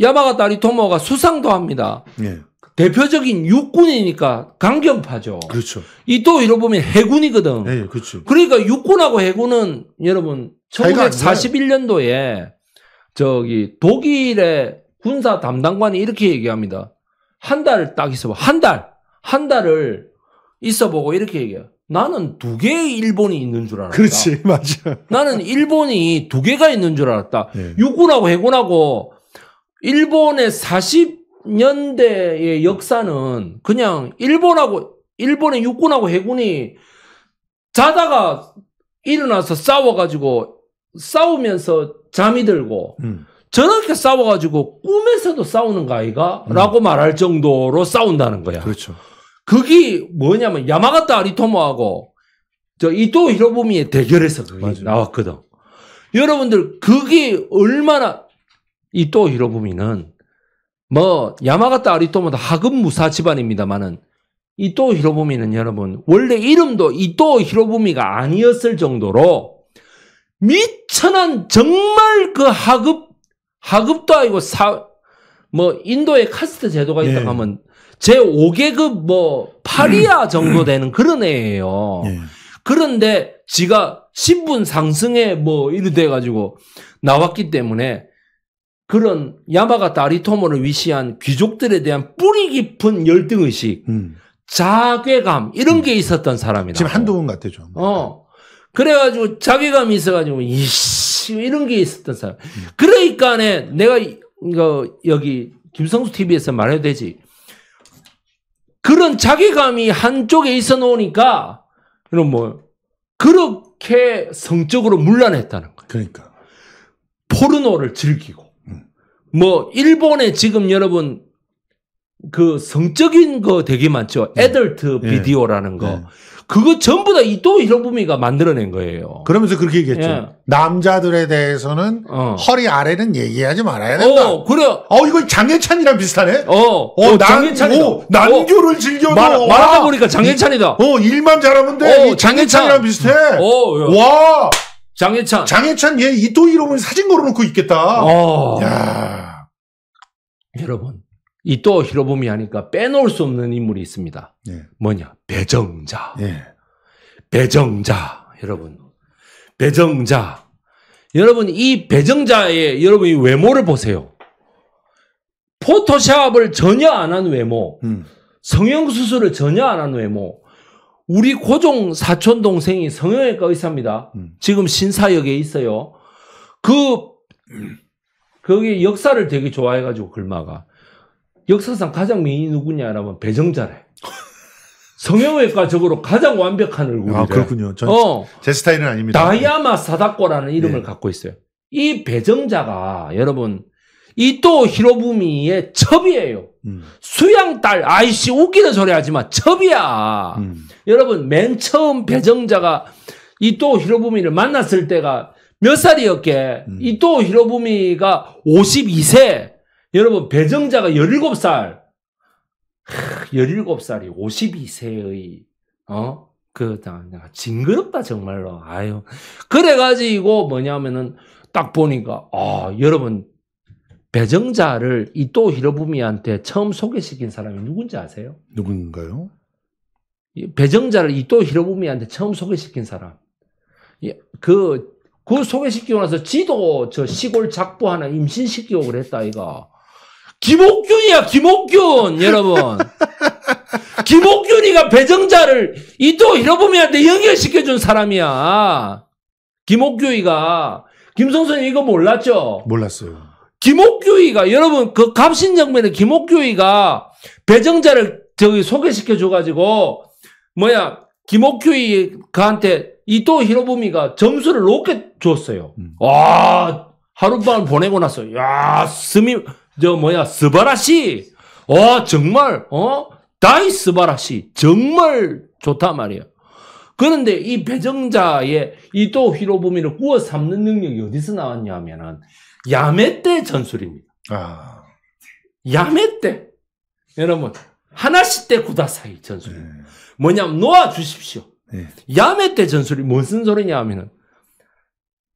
야마가타 아리토모가 수상도 합니다. 예. 대표적인 육군이니까 강경파죠. 그렇죠. 이 또 이러 보면 해군이거든. 네, 그렇죠. 그러니까 육군하고 해군은 여러분 1941년도에 저기 독일의 군사 담당관이 이렇게 얘기합니다. 한 달 딱 있어봐. 한 달. 한 달을 있어보고 이렇게 얘기해요. 나는 두 개의 일본이 있는 줄 알았다. 그렇지, <laughs> 맞아. 나는 일본이 두 개가 있는 줄 알았다. 네. 육군하고 해군하고 일본의 40 년대의 역사는 그냥 일본하고 일본의 육군하고 해군이 자다가 일어나서 싸워가지고 싸우면서 잠이 들고 음. 저렇게 싸워가지고 꿈에서도 싸우는 거 아이가?라고 음. 말할 정도로 싸운다는 거야. 그렇죠. 그게 뭐냐면 야마가타 아리토모하고 저 이토 히로부미의 대결에서 그게 맞아요. 나왔거든. 여러분들 그게 얼마나 이토 히로부미는 뭐 야마가타 아리토모도 하급 무사 집안입니다만은 이또 히로부미는 여러분 원래 이름도 이또 히로부미가 아니었을 정도로 미천한 정말 그 하급 하급도 아니고 사 뭐인도의 카스트 제도가 있다 예. 하면 제 5계급 그 뭐 파리아 음. 정도 되는 그런 애예요. 예. 그런데 지가 신분 상승에 뭐 이래 돼 가지고 나왔기 때문에 그런 야마가다리토모를 위시한 귀족들에 대한 뿌리 깊은 열등의식, 음. 자괴감 이런 음. 게 있었던 사람이다. 지금 한동훈 같아 좀. 어. 그래가지고 자괴감이 있어가지고 이씨 이런 게 있었던 사람. 음. 그러니까 네, 내가 이거 여기 김성수 TV에서 말해도 되지. 그런 자괴감이 한쪽에 있어 놓으니까 그럼 뭐 그렇게 성적으로 물란했다는 거야. 그러니까 포르노를 즐기고 뭐 일본에 지금 여러분 그 성적인 거 되게 많죠. 네. 애덜트 네. 비디오라는 거. 네. 그거 전부 다 이또 히로부미가 만들어낸 거예요. 그러면서 그렇게 얘기했죠. 예. 남자들에 대해서는 어. 허리 아래는 얘기하지 말아야 된다. 어, 그래. 어, 이거장해찬이랑 비슷하네. 어, 어, 어 장해찬이 어, 난교를 즐겨도 말, 말하다 보니까 장해찬이다 어, 일만 잘하면 돼. 어, 장해찬이랑 비슷해. 어, 와. 장해찬. 장해찬 얘 이토 히로부미 사진 걸어놓고 있겠다. 어. 야. 여러분 이토 히로부미 하니까 빼놓을 수 없는 인물이 있습니다. 예. 뭐냐 배정자. 예. 배정자 여러분 배정자 여러분 이 배정자의 여러분이 외모를 보세요. 포토샵을 전혀 안 한 외모, 음. 성형 수술을 전혀 안 한 외모, 우리 고종 사촌 동생이 성형외과 의사입니다. 음. 지금 신사역에 있어요. 그 거기 역사를 되게 좋아해가지고 글마가 역사상 가장 미인이 누구냐라면 배정자래. <laughs> 성형외과적으로 가장 완벽한 얼굴이래. 아 그렇군요. 어, 제 스타일은 아닙니다. 다이아마 사다코라는 이름을 네. 갖고 있어요. 이 배정자가 여러분 이 또 히로부미의 첩이에요. 음. 수양 딸 아이씨 웃기는 소리 하지만 첩이야. 음. 여러분 맨 처음 배정자가 이토 히로부미를 만났을 때가 몇 살이었게? 음. 이토 히로부미가 52세. 여러분 배정자가 17살. 하, 17살이 52세의 어? 그 징그럽다 정말로. 아유. 그래 가지고 뭐냐면은 딱 보니까 아, 여러분 배정자를 이토 히로부미한테 처음 소개시킨 사람이 누군지 아세요? 누군가요? 배정자를 이또 히로부미한테 처음 소개시킨 사람. 그, 그 소개시키고 나서 지도 저 시골 작부 하나 임신시키고 그랬다, 이거. 김옥균이야, 김옥균, 여러분. <laughs> 김옥균이가 배정자를 이또 히로부미한테 연결시켜준 사람이야. 김옥균이가김성선이 이거 몰랐죠? 몰랐어요. 김옥규이가, 여러분, 그 갑신정변에 김옥규이가 배정자를 저기 소개시켜 줘가지고 뭐야 김옥규이 그한테 이토 히로부미가 점수를 높게 줬어요. 음. 와 하룻밤을 보내고 나서 야 스미 저 뭐야 스바라시 와 정말 어 다이 스바라시 정말 좋단 말이야. 그런데 이 배정자의 이토 히로부미를 구워 삼는 능력이 어디서 나왔냐면은 야매 때 전술입니다. 아. 야매 때 여러분 하나씩 때 구다사이 전술입니다. 네. 뭐냐면 놓아 주십시오. 네. 예. 야매 때 전술이 무슨 소리냐 하면은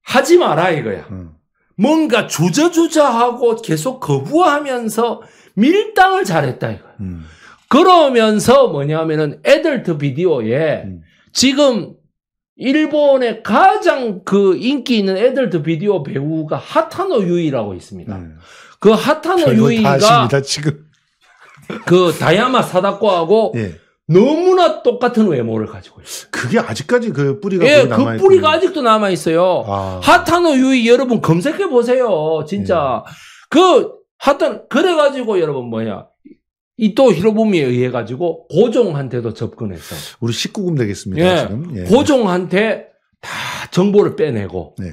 하지 마라 이거야. 음. 뭔가 주저주저하고 계속 거부하면서 밀당을 잘했다 이거야. 음. 그러면서 뭐냐면은 애들트 비디오에 음. 지금 일본의 가장 그 인기 있는 애들드 비디오 배우가 하타노 유이라고 있습니다. 음. 그 하타노 유이가 그 다야마 사다코하고 예. 너무나 똑같은 외모를 가지고 있어요. 그게 아직까지 그 뿌리가 예, 그 뿌리가 아직도 남아 있어요. 아. 하타노 유이 여러분 검색해 보세요. 진짜 예. 그 하여튼 그래 가지고 여러분 뭐냐 이 또 히로부미에 의해 가지고 고종한테도 접근해서 우리 19금 되겠습니다. 예, 지금 예. 고종한테 다 정보를 빼내고. 네.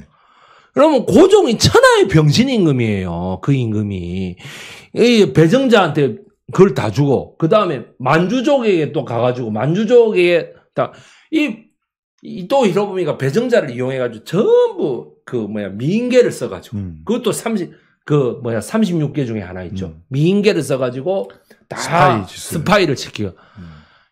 그러면 고종이 천하의 병신 임금이에요. 그 임금이 이 배정자한테 그걸 다 주고 그 다음에 만주족에게 또 가가지고 만주족에게 다이또 이러고 보니까 배정자를 이용해가지고 전부 그 뭐야 미인계를 써가지고 음. 그것도 30그 뭐야 36개 중에 하나 있죠 음. 미인계를 써가지고 다 스파이 를지키고 음.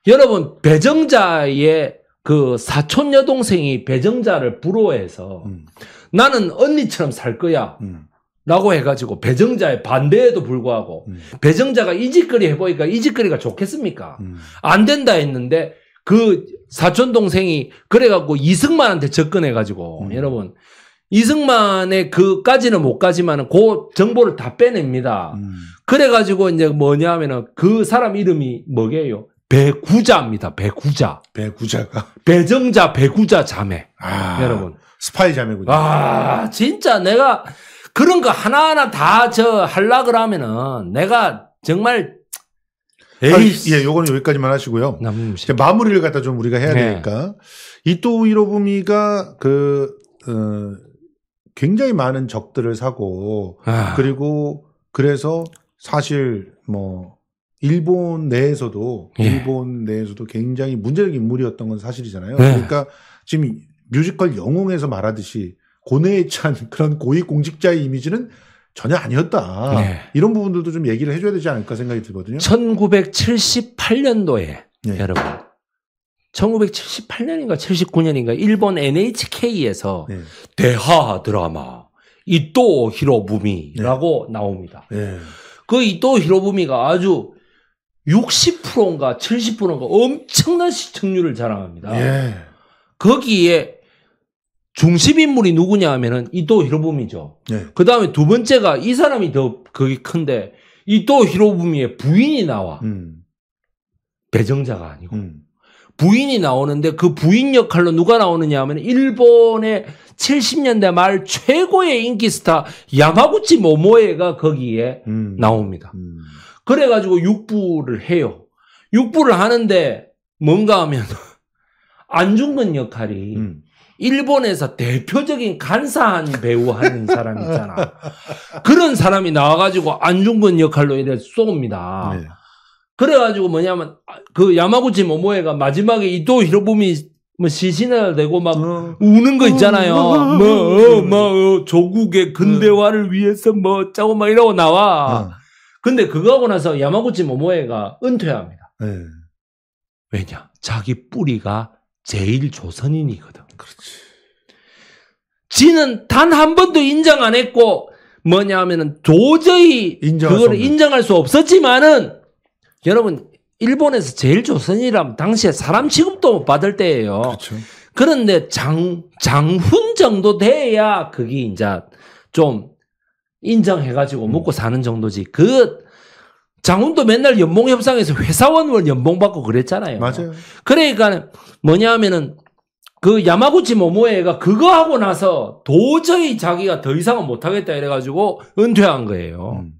여러분 배정자의 그 사촌 여동생이 배정자를 부러워해서 음. 나는 언니처럼 살 거야. 음. 라고 해가지고 배정자의 반대에도 불구하고 음. 배정자가 이 짓거리 해보니까 이 짓거리가 좋겠습니까? 음. 안 된다 했는데 그 사촌 동생이 그래갖고 이승만한테 접근해가지고 음. 여러분 이승만의 그까지는 못 가지만은 그 정보를 다 빼냅니다. 음. 그래가지고 이제 뭐냐 하면은 그 사람 이름이 뭐게요? 배구자입니다. 배구자. 배구자가 배정자 배구자 자매. 아, 여러분 스파이 자매군요. 아 진짜 내가 그런 거 하나하나 다 저 할라 그러면은 내가 정말 아, 에이 예, 요거는 여기까지만 하시고요. 네, 마무리를 갖다 좀 우리가 해야 네. 되니까 이토 히로부미가 그 어, 굉장히 많은 적들을 사고 아. 그리고 그래서 사실 뭐 일본 내에서도 예. 일본 내에서도 굉장히 문제적인 인물이었던 건 사실이잖아요. 네. 그러니까 지금 뮤지컬 영웅에서 말하듯이 고뇌에 찬 <laughs> 그런 고위공직자의 이미지는 전혀 아니었다. 네. 이런 부분들도 좀 얘기를 해줘야 되지 않을까 생각이 들거든요. 1978년도에 네. 예. 여러분 1978년인가 79년인가 일본 NHK에서 네. 예. 대하 드라마 이토 히로부미라고 예. 나옵니다. 그 이토 히로부미가 아주 60%인가 70%인가 엄청난 시청률을 자랑합니다. 거기에 중심 인물이 누구냐 하면은 이토 히로부미죠. 네. 그 다음에 두 번째가 이 사람이 더 거기 큰데 이토 히로부미의 부인이 나와. 음. 배정자가 아니고. 음. 부인이 나오는데 그 부인 역할로 누가 나오느냐 하면 일본의 70년대 말 최고의 인기 스타 야마구치 모모에가 거기에 음. 나옵니다. 음. 그래가지고 육부를 해요. 육부를 하는데 뭔가 하면 <laughs> 안중근 역할이 음. 일본에서 대표적인 간사한 배우 하는 사람 있잖아. 그런 사람이 나와가지고 안중근 역할로 이래 쏩니다. 네. 그래가지고 뭐냐면 그 야마구치 모모에가 마지막에 이토 히로부미 뭐 시신을 내고 막 어. 우는 거 있잖아요. 뭐뭐 어. 어, 네. 뭐, 어, 조국의 근대화를 네. 위해서 뭐 어쩌고 막 이러고 나와. 어. 근데 그거 하고 나서 야마구치 모모에가 은퇴합니다. 네. 왜냐? 자기 뿌리가 제일 조선인이거든. 그렇지. 지는 단 한 번도 인정 안 했고 뭐냐 하면은 도저히 그걸 인정할 수 없었지만은 여러분 일본에서 제일 조선이라면 당시에 사람 취급도 못 받을 때예요. 그렇죠. 그런데 장 장훈 정도 돼야 그게 이제 좀 인정해가지고 음. 먹고 사는 정도지. 그 장훈도 맨날 연봉 협상에서 회사원을 연봉 받고 그랬잖아요. 맞아요. 그러니까 뭐냐 하면은 그 야마구치 모모에가 그거 하고 나서 도저히 자기가 더 이상은 못하겠다 이래가지고 은퇴한 거예요. 음.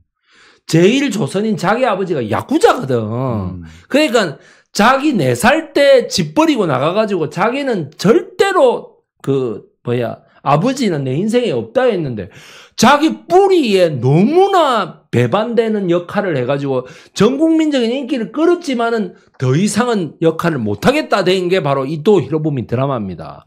제일 조선인 자기 아버지가 야구자거든. 음. 그러니까 자기 네 살 때 집 버리고 나가가지고 자기는 절대로 그 뭐야 아버지는 내 인생에 없다 했는데 자기 뿌리에 너무나 배반되는 역할을 해가지고 전 국민적인 인기를 끌었지만은 더 이상은 역할을 못하겠다 된 게 바로 이토 히로부미 드라마입니다.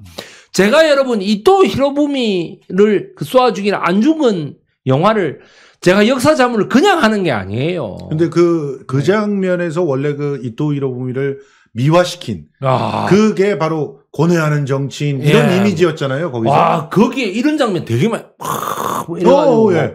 제가 여러분 이토 히로부미를 그 쏘아 죽이는 안 죽은 영화를 제가 역사 자문을 그냥 하는 게 아니에요. 근데 그, 그 네. 장면에서 원래 그 이토 히로부미를 미화시킨 아. 그게 바로 고뇌하는 정치인 이런 예. 이미지였잖아요. 거기서. 와 거기에 이런 장면 되게 많이 뭐 지 오, 예. 뭐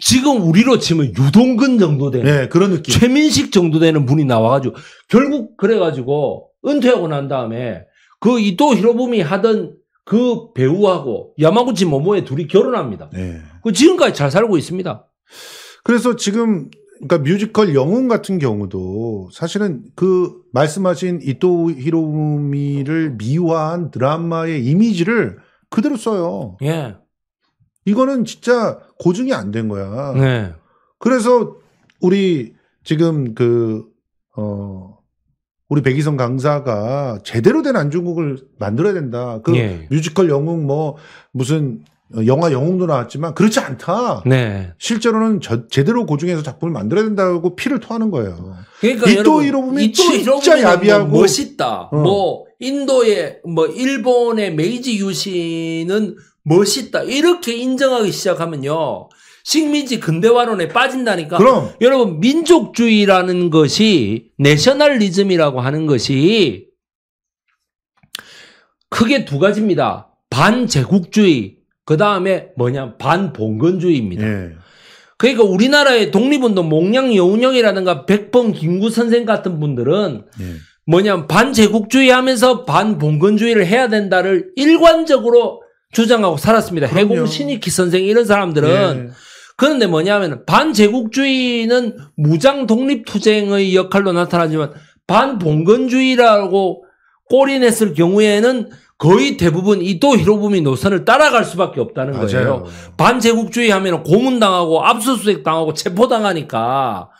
지금 우리로 치면 유동근 정도 되는 예, 그런 느낌. 최민식 정도 되는 분이 나와가지고 결국 그래가지고 은퇴하고 난 다음에 그 이토 히로부미 하던 그 배우하고 야마구치 모모의 둘이 결혼합니다. 예. 그 지금까지 잘 살고 있습니다. 그래서 지금 그러니까 뮤지컬 영웅 같은 경우도 사실은 그 말씀하신 이토 히로미를 미화한 드라마의 이미지를 그대로 써요. 예. 이거는 진짜 고증이 안 된 거야. 네. 그래서 우리 지금 그, 어, 우리 백이성 강사가 제대로 된 안중국을 만들어야 된다. 그 예. 뮤지컬 영웅 뭐 무슨 영화 영웅도 나왔지만 그렇지 않다. 네. 실제로는 저, 제대로 고증해서 작품을 만들어야 된다고 피를 토하는 거예요. 그러니까 이토이로 보면 이토 진짜 야비하고 뭐 멋있다. 어. 뭐 인도의 뭐 일본의 메이지 유신은 멋있다. 이렇게 인정하기 시작하면요. 식민지 근대화론에 빠진다니까. 그럼. 여러분 민족주의라는 것이 내셔널리즘이라고 하는 것이 크게 두 가지입니다. 반제국주의 그 다음에 뭐냐 반봉건주의입니다. 예. 그러니까 우리나라의 독립운동 몽양 여운형이라든가 백범 김구 선생 같은 분들은 예. 뭐냐 반제국주의 하면서 반봉건주의를 해야 된다를 일관적으로 주장하고 살았습니다. 그럼요. 해공 신익희 선생 이런 사람들은 예. 그런데 뭐냐면 반제국주의는 무장 독립 투쟁의 역할로 나타나지만 반봉건주의라고 꼬리냈을 경우에는 거의 대부분 이도 히로부미 노선을 따라갈 수밖에 없다는 맞아요. 거예요. 반제국주의 하면 고문당하고 압수수색 당하고 체포당하니까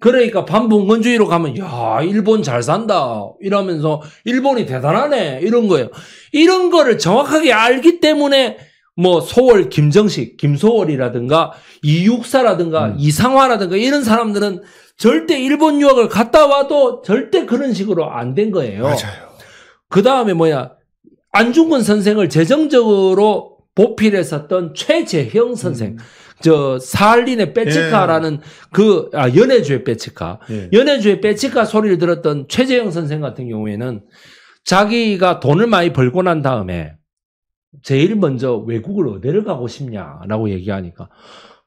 그러니까 반봉건주의로 가면 야 일본 잘 산다 이러면서 일본이 대단하네 이런 거예요. 이런 거를 정확하게 알기 때문에 뭐 소월 김정식, 김소월이라든가 이육사라든가 음. 이상화라든가 이런 사람들은 절대 일본 유학을 갔다 와도 절대 그런 식으로 안 된 거예요. 맞아요. 그 다음에 뭐야 안중근 선생을 재정적으로 보필했었던 최재형 선생. 음. 저살린의 빼치카라는 예. 그 아, 연애주의 빼치카. 예. 연애주의 빼치카 소리를 들었던 최재형 선생 같은 경우에는 자기가 돈을 많이 벌고 난 다음에 제일 먼저 외국을 어디를 가고 싶냐라고 얘기하니까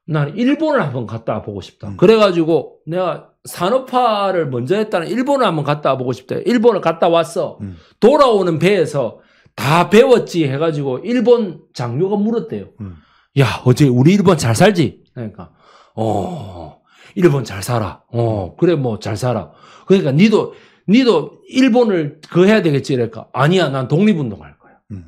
난 일본을 한번 갔다 보고 싶다. 음. 그래가지고 내가 산업화를 먼저 했다는 일본을 한번 갔다 보고 싶다. 일본을 갔다 왔어. 음. 돌아오는 배에서 다 배웠지 해가지고 일본 장교가 물었대요. 음. 야 어제 우리 일본 잘 살지? 그러니까 어 일본 잘 살아. 어 그래 뭐 잘 살아. 그러니까 니도 니도 일본을 그 해야 되겠지 그러니까 아니야 난 독립운동할 거야. 음.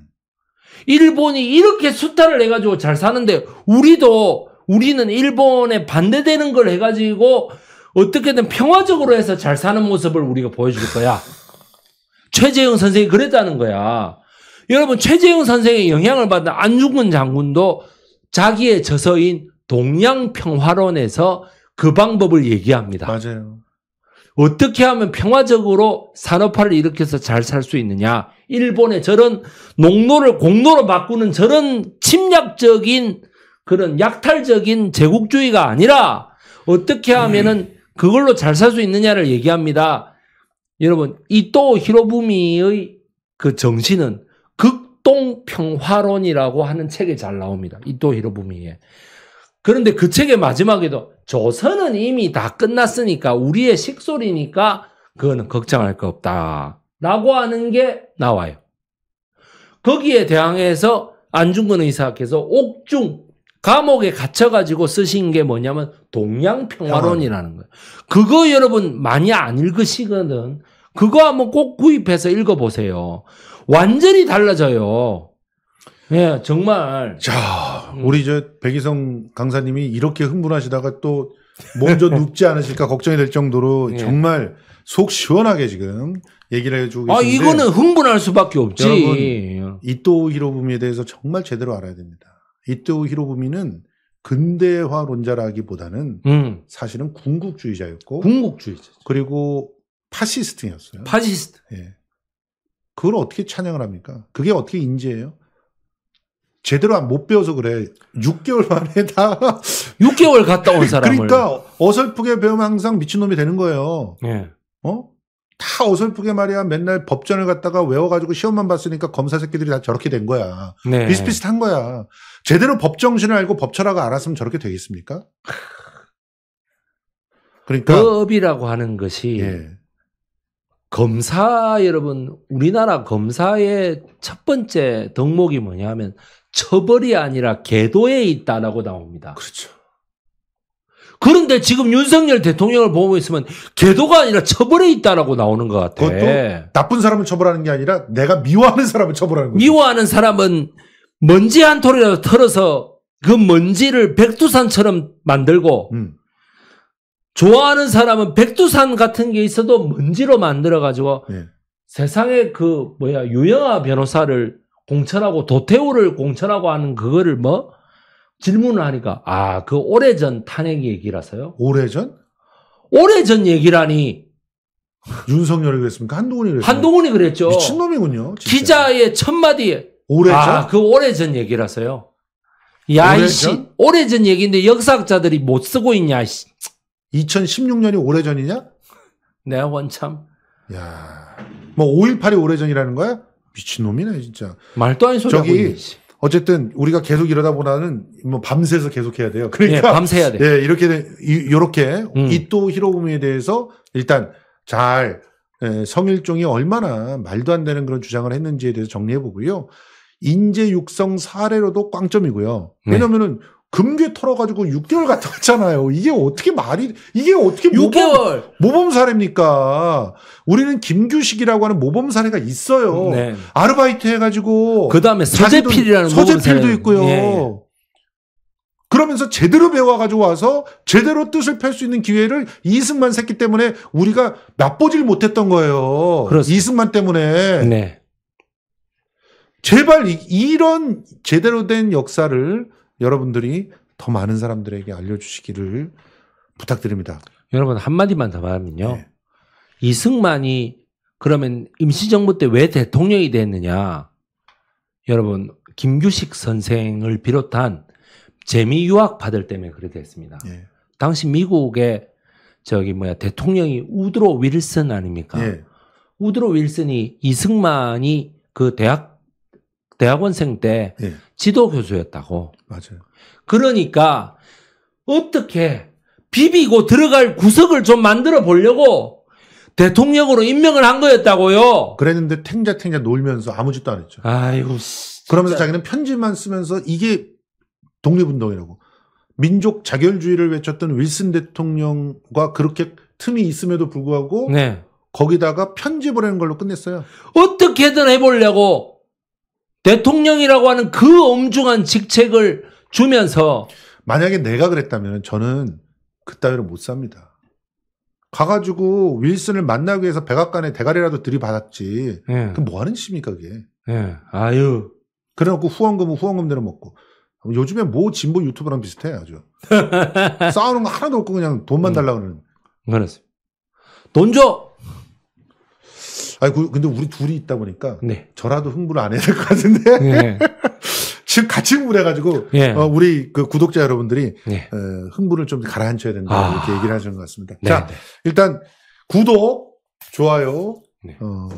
일본이 이렇게 수탈을 해가지고 잘 사는데 우리도 우리는 일본에 반대되는 걸 해가지고 어떻게든 평화적으로 해서 잘 사는 모습을 우리가 보여줄 거야. <laughs> 최재형 선생이 그랬다는 거야. 여러분 최재형 선생의 영향을 받은 안중근 장군도 자기의 저서인 동양평화론에서 그 방법을 얘기합니다. 맞아요. 어떻게 하면 평화적으로 산업화를 일으켜서 잘 살 수 있느냐. 일본의 저런 농노를 공노로 바꾸는 저런 침략적인 그런 약탈적인 제국주의가 아니라 어떻게 하면은 네. 그걸로 잘 살 수 있느냐를 얘기합니다. 여러분, 이 또 히로부미의 그 정신은 역동평화론이라고 하는 책이 잘 나옵니다. 이토 히로부미의. 그런데 그 책의 마지막에도 조선은 이미 다 끝났으니까 우리의 식솔이니까 그거는 걱정할 거 없다. 라고 하는 게 나와요. 거기에 대항해서 안중근 의사께서 옥중 감옥에 갇혀가지고 쓰신 게 뭐냐면 동양평화론이라는 거예요. 그거 여러분 많이 안 읽으시거든. 그거 한번 꼭 구입해서 읽어보세요. 완전히 달라져요. 예, 정말. 자, 음. 우리 저 백이성 강사님이 이렇게 흥분하시다가 또 먼저 눕지 않으실까 걱정이 될 정도로 예. 정말 속 시원하게 지금 얘기를 해주고 아, 계신데 아 이거는 흥분할 수밖에 없지. 여러분 이또 히로부미에 대해서 정말 제대로 알아야 됩니다. 이 또 히로부미는 근대화론자라기보다는 음. 사실은 궁극주의자였고궁극주의자 그리고 파시스트였어요. 파시스트. 예. 그걸 어떻게 찬양을 합니까? 그게 어떻게 인지예요 제대로 못 배워서 그래. 6개월 만에 다 6개월 <laughs> 갔다 온 사람을 그러니까 어설프게 배우면 항상 미친놈이 되는 거예요. 예. 어? 다 어설프게 말이야. 맨날 법전을 갔다가 외워가지고 시험만 봤으니까 검사 새끼들이 다 저렇게 된 거야. 네. 비슷비슷한 거야. 제대로 법정신을 알고 법철학을 알았으면 저렇게 되겠습니까? <laughs> 그러니까 법이라고 하는 것이 예. 검사 여러분 우리나라 검사의 첫 번째 덕목이 뭐냐면 처벌이 아니라 계도에 있다라고 나옵니다. 그렇죠. 그런데 지금 윤석열 대통령을 보고 있으면 계도가 아니라 처벌에 있다라고 나오는 것 같아. 그것도 나쁜 사람을 처벌하는 게 아니라 내가 미워하는 사람을 처벌하는 거죠. 미워하는 사람은 먼지 한 톨이라도 털어서 그 먼지를 백두산처럼 만들고 음. 좋아하는 사람은 백두산 같은 게 있어도 먼지로 만들어가지고 네. 세상에 그 뭐야 유영아 변호사를 공천하고 도태우를 공천하고 하는 그거를 뭐 질문을 하니까 아 그 오래전 탄핵 얘기라서요. 오래전? 오래전 얘기라니. 윤석열이 그랬습니까? 한동훈이 그랬습 한동훈이 그랬죠. 미친놈이군요. 진짜. 기자의 첫 마디에 오래전? 아, 그 오래전 얘기라서요. 야이씨 오래전? 오래전 얘기인데 역사학자들이 못 쓰고 있냐 씨. 2016년이 오래전이냐? 네, 원참. 야. 뭐 5.18이 오래전이라는 거야? 미친놈이네, 진짜. 말도 안 소리 저기 어쨌든 우리가 계속 이러다 보다는 뭐 밤새서 계속 해야 돼요. 그러니까 예, 밤새야 돼. 예, 이렇게 이렇게 음. 이또 히로부미에 대해서 일단 잘 예, 성일종이 얼마나 말도 안 되는 그런 주장을 했는지에 대해서 정리해 보고요. 인재 육성 사례로도 꽝점이고요. 네. 왜냐면은 네. 금괴 털어가지고 6개월 갔다 왔잖아요. 이게 어떻게 말이, 이게 어떻게 모범, 6개월. 모범 사례입니까? 우리는 김규식이라고 하는 모범 사례가 있어요. 네. 아르바이트 해가지고. 그 다음에 서재필이라는 서재필도 있고요. 예. 그러면서 제대로 배워가지고 와서 제대로 뜻을 펼 수 있는 기회를 이승만 새끼 때문에 우리가 맛보질 못했던 거예요. 그렇습니다. 이승만 때문에. 네. 제발 이, 이런 제대로 된 역사를 여러분들이 더 많은 사람들에게 알려주시기를 부탁드립니다. 여러분 한마디만 더 말하면요. 네. 이승만이 그러면 임시정부 때 왜 대통령이 됐느냐. 여러분 김규식 선생을 비롯한 재미 유학 받을 때문에 그렇게 됐습니다. 네. 당시 미국의 저기 뭐야 대통령이 우드로 윌슨 아닙니까? 네. 우드로 윌슨이 이승만이 그 대학 대학원생 때 예. 지도 교수였다고 맞아요. 그러니까 어떻게 비비고 들어갈 구석을 좀 만들어 보려고 대통령으로 임명을 한 거였다고요. 그랬는데 탱자탱자 놀면서 아무 짓도 안 했죠. 아이고. 그러면서 자기는 편지만 쓰면서 이게 독립운동이라고. 민족 자결주의를 외쳤던 윌슨 대통령과 그렇게 틈이 있음에도 불구하고 네. 거기다가 편집을 하는 걸로 끝냈어요. 어떻게든 해보려고 대통령이라고 하는 그 엄중한 직책을 주면서 만약에 내가 그랬다면 저는 그따위로 못 삽니다. 가가지고 윌슨을 만나기 위해서 백악관에 대가리라도 들이받았지. 예. 그뭐 하는 짓입니까 그게? 예. 아유. 그래놓고 후원금은 후원금대로 먹고. 요즘에 뭐 진보 유튜버랑 비슷해 아주. <laughs> 싸우는 거 하나도 없고 그냥 돈만 달라 음. 그러는. 그렇습니다. 돈 줘. 아니 그, 근데 우리 둘이 있다 보니까 네. 저라도 흥분을 안 해야 될 것 같은데 네. <laughs> 지금 같이 흥분해가지고 예. 어, 우리 그 구독자 여러분들이 예. 에, 흥분을 좀 가라앉혀야 된다 아. 이렇게 얘기를 하시는 것 같습니다. 네. 자 네. 일단 구독, 좋아요, 네. 어,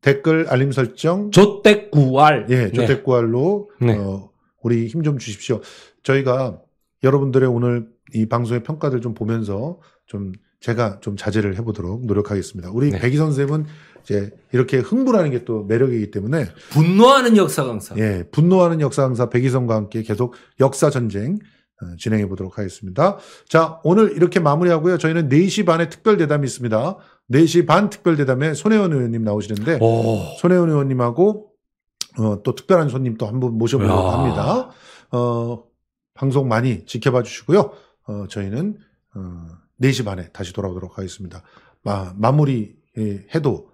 댓글, 알림 설정, 조댓구알 예, 조댓구알로 어, 우리 힘 좀 주십시오. 저희가 여러분들의 오늘 이 방송의 평가들 좀 보면서 좀 제가 좀 자제를 해보도록 노력하겠습니다. 우리 네. 백희선 쌤은 이제 이렇게 흥분하는 게 또 매력이기 때문에 분노하는 역사 강사. 예, 분노하는 역사 강사 백희선과 함께 계속 역사 전쟁 어, 진행해 보도록 하겠습니다. 자, 오늘 이렇게 마무리하고요. 저희는 4시 반에 특별 대담이 있습니다. 4시 반 특별 대담에 손혜원 의원님 나오시는데 오. 손혜원 의원님하고 어, 또 특별한 손님 또 한 분 모셔보려고 야. 합니다. 어, 방송 많이 지켜봐 주시고요. 어, 저희는 어, 4시 반에 다시 돌아오도록 하겠습니다. 마, 마무리 예, 해도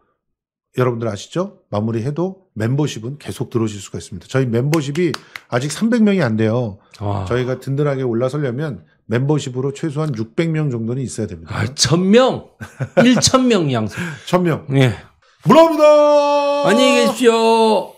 여러분들 아시죠? 마무리해도 멤버십은 계속 들어오실 수가 있습니다. 저희 멤버십이 아직 300명이 안 돼요. 와. 저희가 든든하게 올라서려면 멤버십으로 최소한 600명 정도는 있어야 됩니다. 아, 1000명! 1000명 <laughs> 양성. 1000명. 예. 물어봅니다! 안녕히 계십시오!